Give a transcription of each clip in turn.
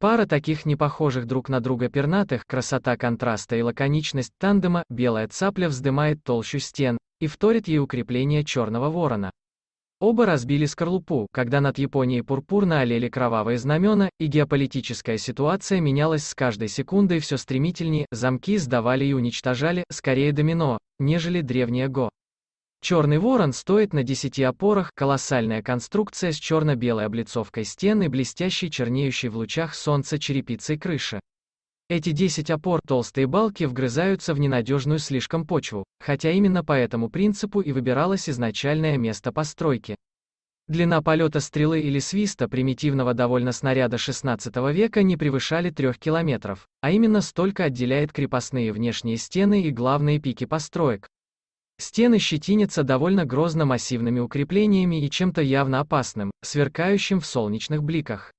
Пара таких непохожих друг на друга пернатых, красота контраста и лаконичность тандема, белая цапля вздымает толщу стен, и вторит ей укрепление черного ворона. Оба разбили скорлупу, когда над Японией пурпурно олели кровавые знамена, и геополитическая ситуация менялась с каждой секундой все стремительнее, замки сдавали и уничтожали, скорее домино, нежели древнее Го. Черный ворон стоит на 10 опорах, колоссальная конструкция с черно-белой облицовкой стены и блестящей чернеющей в лучах солнца черепицей крыши. Эти 10 опор толстые балки вгрызаются в ненадежную слишком почву, хотя именно по этому принципу и выбиралось изначальное место постройки. Длина полета стрелы или свиста примитивного довольно снаряда XVI века не превышали 3 километров, а именно столько отделяет крепостные внешние стены и главные пики построек. Стены щетинятся довольно грозно массивными укреплениями и чем-то явно опасным, сверкающим в солнечных бликах.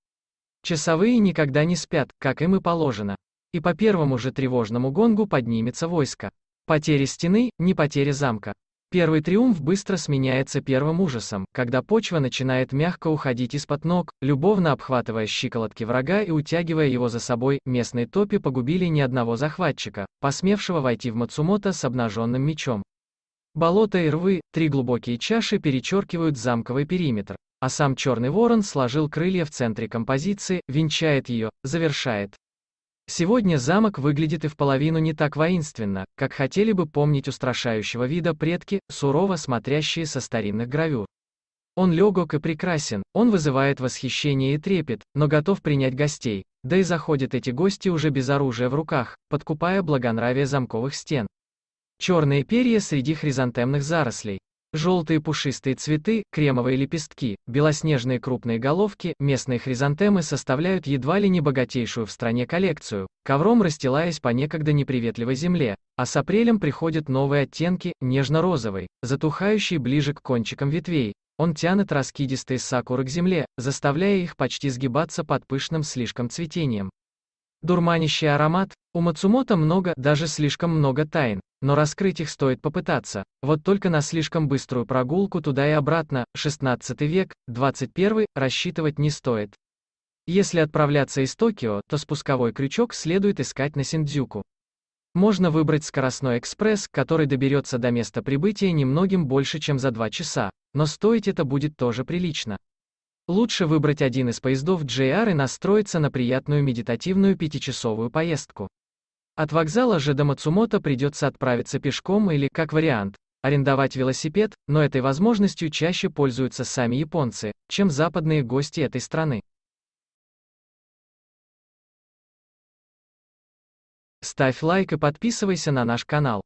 Часовые никогда не спят, как им и положено. И по первому же тревожному гонгу поднимется войско. Потери стены, не потери замка. Первый триумф быстро сменяется первым ужасом, когда почва начинает мягко уходить из-под ног, любовно обхватывая щиколотки врага и утягивая его за собой, местные топи погубили ни одного захватчика, посмевшего войти в Мацумото с обнаженным мечом. Болота и рвы, три глубокие чаши перечеркивают замковый периметр, а сам черный ворон сложил крылья в центре композиции, венчает ее, завершает. Сегодня замок выглядит и в половину не так воинственно, как хотели бы помнить устрашающего вида предки, сурово смотрящие со старинных гравюр. Он легок и прекрасен, он вызывает восхищение и трепет, но готов принять гостей, да и заходят эти гости уже без оружия в руках, подкупая благонравие замковых стен черные перья среди хризантемных зарослей, желтые пушистые цветы, кремовые лепестки, белоснежные крупные головки, местные хризантемы составляют едва ли не богатейшую в стране коллекцию, ковром расстилаясь по некогда неприветливой земле, а с апрелем приходят новые оттенки, нежно-розовый, затухающий ближе к кончикам ветвей, он тянет раскидистые сакуры к земле, заставляя их почти сгибаться под пышным слишком цветением. Дурманящий аромат, у Мацумото много, даже слишком много тайн, но раскрыть их стоит попытаться. Вот только на слишком быструю прогулку туда и обратно, 16 век, 21, рассчитывать не стоит. Если отправляться из Токио, то спусковой крючок следует искать на Синдзюку. Можно выбрать скоростной экспресс, который доберется до места прибытия немногим больше, чем за 2 часа, но стоить это будет тоже прилично. Лучше выбрать один из поездов JR и настроиться на приятную медитативную пятичасовую поездку. От вокзала же до Мацумото придется отправиться пешком или, как вариант, арендовать велосипед, но этой возможностью чаще пользуются сами японцы, чем западные гости этой страны. Ставь лайк и подписывайся на наш канал.